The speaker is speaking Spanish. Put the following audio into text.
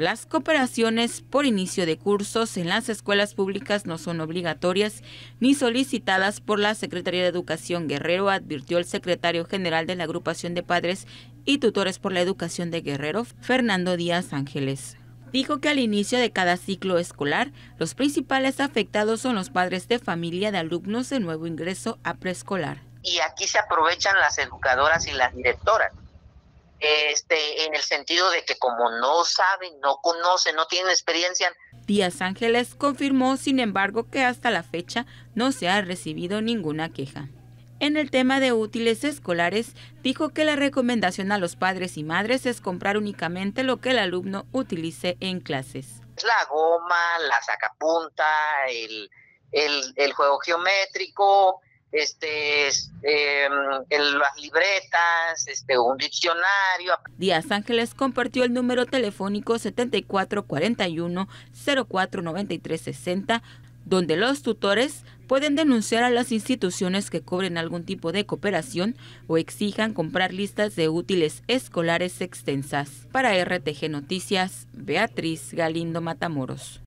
Las cooperaciones por inicio de cursos en las escuelas públicas no son obligatorias ni solicitadas por la Secretaría de Educación Guerrero, advirtió el secretario general de la agrupación de padres y tutores por la educación de Guerrero, Fernando Díaz Ángeles dijo que al inicio de cada ciclo escolar, los principales afectados son los padres de familia de alumnos de nuevo ingreso a preescolar. Y aquí se aprovechan las educadoras y las directoras. Este, en el sentido de que como no saben, no conocen, no tienen experiencia. Díaz Ángeles confirmó, sin embargo, que hasta la fecha no se ha recibido ninguna queja. En el tema de útiles escolares, dijo que la recomendación a los padres y madres es comprar únicamente lo que el alumno utilice en clases. La goma, la sacapunta, el juego geométrico, este, eh, las libretas, este, un diccionario. Díaz Ángeles compartió el número telefónico 7441-049360, donde los tutores pueden denunciar a las instituciones que cobren algún tipo de cooperación o exijan comprar listas de útiles escolares extensas. Para RTG Noticias, Beatriz Galindo Matamoros.